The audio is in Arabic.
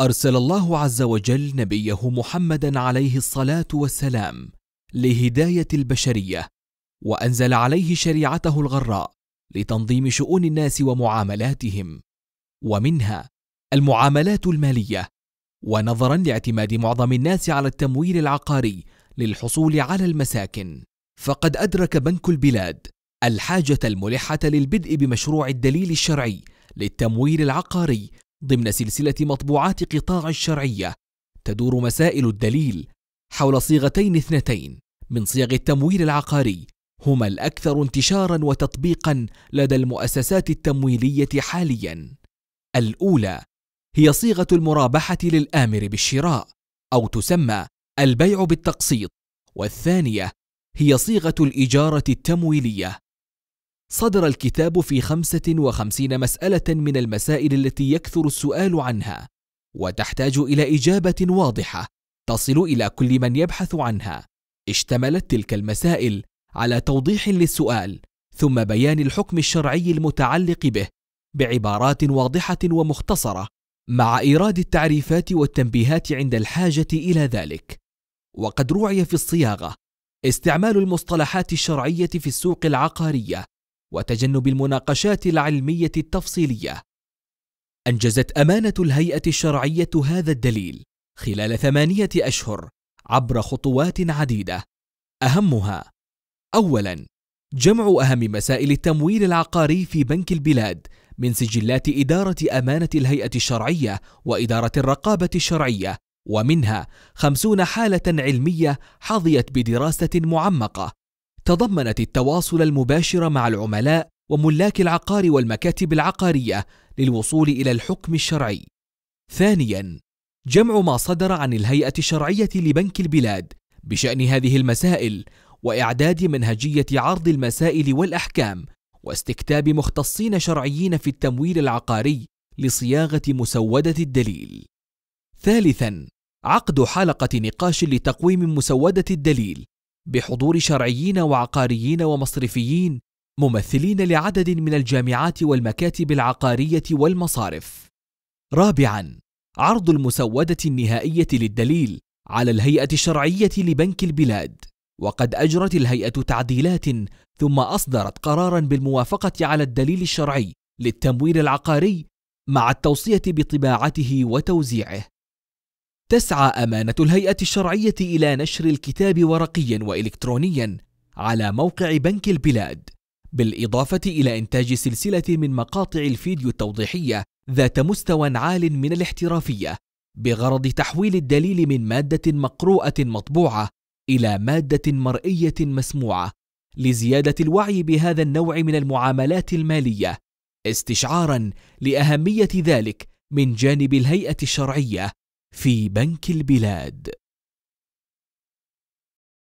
ارسل الله عز وجل نبيه محمدا عليه الصلاه والسلام لهدايه البشريه وانزل عليه شريعته الغراء لتنظيم شؤون الناس ومعاملاتهم ومنها المعاملات الماليه ونظرا لاعتماد معظم الناس على التمويل العقاري للحصول على المساكن فقد ادرك بنك البلاد الحاجه الملحه للبدء بمشروع الدليل الشرعي للتمويل العقاري ضمن سلسلة مطبوعات قطاع الشرعية تدور مسائل الدليل حول صيغتين اثنتين من صيغ التمويل العقاري هما الأكثر انتشارا وتطبيقا لدى المؤسسات التمويلية حاليا. الأولى هي صيغة المرابحة للآمر بالشراء أو تسمى البيع بالتقسيط، والثانية هي صيغة الإجارة التمويلية صدر الكتاب في خمسة وخمسين مسألة من المسائل التي يكثر السؤال عنها، وتحتاج إلى إجابة واضحة تصل إلى كل من يبحث عنها. اشتملت تلك المسائل على توضيح للسؤال، ثم بيان الحكم الشرعي المتعلق به بعبارات واضحة ومختصرة، مع إيراد التعريفات والتنبيهات عند الحاجة إلى ذلك. وقد روعي في الصياغة استعمال المصطلحات الشرعية في السوق العقارية وتجنب المناقشات العلميه التفصيليه انجزت امانه الهيئه الشرعيه هذا الدليل خلال ثمانيه اشهر عبر خطوات عديده اهمها اولا جمع اهم مسائل التمويل العقاري في بنك البلاد من سجلات اداره امانه الهيئه الشرعيه واداره الرقابه الشرعيه ومنها خمسون حاله علميه حظيت بدراسه معمقه تضمنت التواصل المباشر مع العملاء وملاك العقار والمكاتب العقاريه للوصول الى الحكم الشرعي ثانيا جمع ما صدر عن الهيئه الشرعيه لبنك البلاد بشان هذه المسائل واعداد منهجيه عرض المسائل والاحكام واستكتاب مختصين شرعيين في التمويل العقاري لصياغه مسوده الدليل ثالثا عقد حلقه نقاش لتقويم مسوده الدليل بحضور شرعيين وعقاريين ومصرفيين ممثلين لعدد من الجامعات والمكاتب العقارية والمصارف. رابعاً: عرض المسودة النهائية للدليل على الهيئة الشرعية لبنك البلاد، وقد أجرت الهيئة تعديلات ثم أصدرت قراراً بالموافقة على الدليل الشرعي للتمويل العقاري مع التوصية بطباعته وتوزيعه. تسعى أمانة الهيئة الشرعية إلى نشر الكتاب ورقيا وإلكترونيا على موقع بنك البلاد، بالإضافة إلى إنتاج سلسلة من مقاطع الفيديو التوضيحية ذات مستوى عال من الاحترافية، بغرض تحويل الدليل من مادة مقروءة مطبوعة إلى مادة مرئية مسموعة، لزيادة الوعي بهذا النوع من المعاملات المالية، استشعارا لأهمية ذلك من جانب الهيئة الشرعية في بنك البلاد